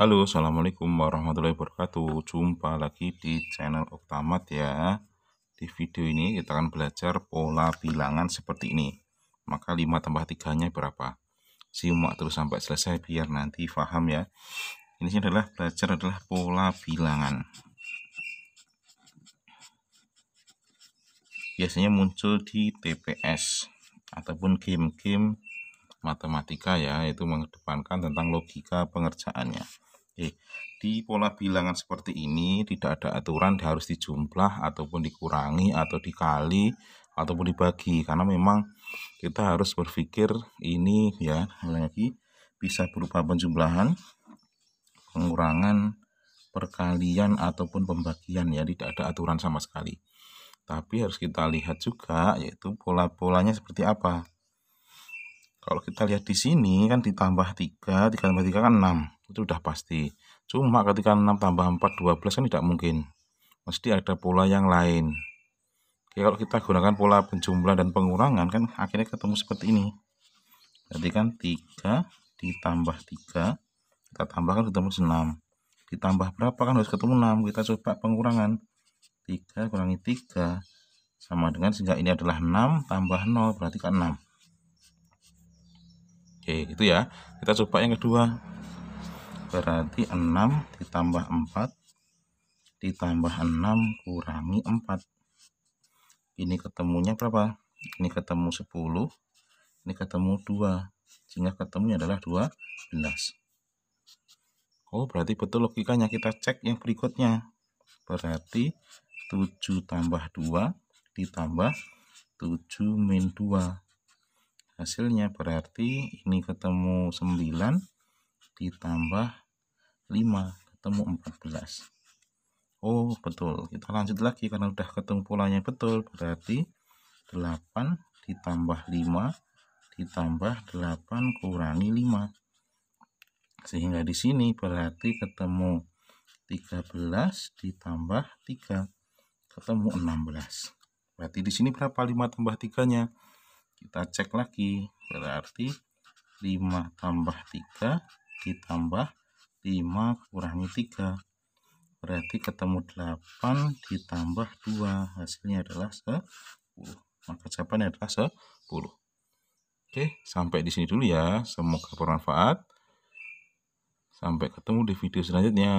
Halo, Assalamualaikum warahmatullahi wabarakatuh Jumpa lagi di channel Oktamat ya Di video ini kita akan belajar pola bilangan seperti ini Maka 5 tambah 3 nya berapa Simak terus sampai selesai biar nanti paham ya Ini adalah belajar adalah pola bilangan Biasanya muncul di TPS Ataupun game-game matematika ya itu mengedepankan tentang logika pengerjaannya Eh, di pola bilangan seperti ini tidak ada aturan harus dijumlah ataupun dikurangi atau dikali ataupun dibagi karena memang kita harus berpikir ini ya lagi bisa berupa penjumlahan pengurangan perkalian ataupun pembagian ya tidak ada aturan sama sekali tapi harus kita lihat juga yaitu pola-polanya seperti apa kalau kita lihat di sini kan ditambah 3 3 tambah 3 kan 6 itu udah pasti cuma ketika 6 tambah 4 12 kan tidak mungkin mesti ada pola yang lain Oke, kalau kita gunakan pola penjumlah dan pengurangan kan akhirnya ketemu seperti ini jadi kan 3 ditambah 3 kita tambahkan ketemu 6 ditambah berapa kan harus ketemu 6 kita coba pengurangan 3 kurangi 3 sama dengan sehingga ini adalah 6 tambah 0 berarti kan 6 Oke, itu ya. Kita coba yang kedua berarti 6 ditambah 4 ditambah 6 kurangi 4 ini ketemunya berapa ini ketemu 10 ini ketemu 2 sehingga ketemunya adalah 12 Oh berarti betul logikanya kita cek yang berikutnya berarti 7 tambah 2 ditambah 7 min 2 hasilnya berarti ini ketemu 9 ditambah 5 ketemu 14 Oh betul kita lanjut lagi karena udah ketemu polanya betul berarti 8 ditambah 5 ditambah 8 kurangi 5 sehingga di sini berarti ketemu 13 ditambah 3 ketemu 16 berarti di sini berapa 5 tambah 3 nya kita cek lagi berarti 5 tambah 3 ditambah 5 kurangi 3 berarti ketemu 8 ditambah 2 hasilnya adalah 10 maka jawabannya adalah 10 oke sampai di sini dulu ya semoga bermanfaat sampai ketemu di video selanjutnya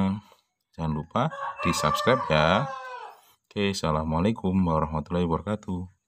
jangan lupa di subscribe ya oke assalamualaikum warahmatullahi wabarakatuh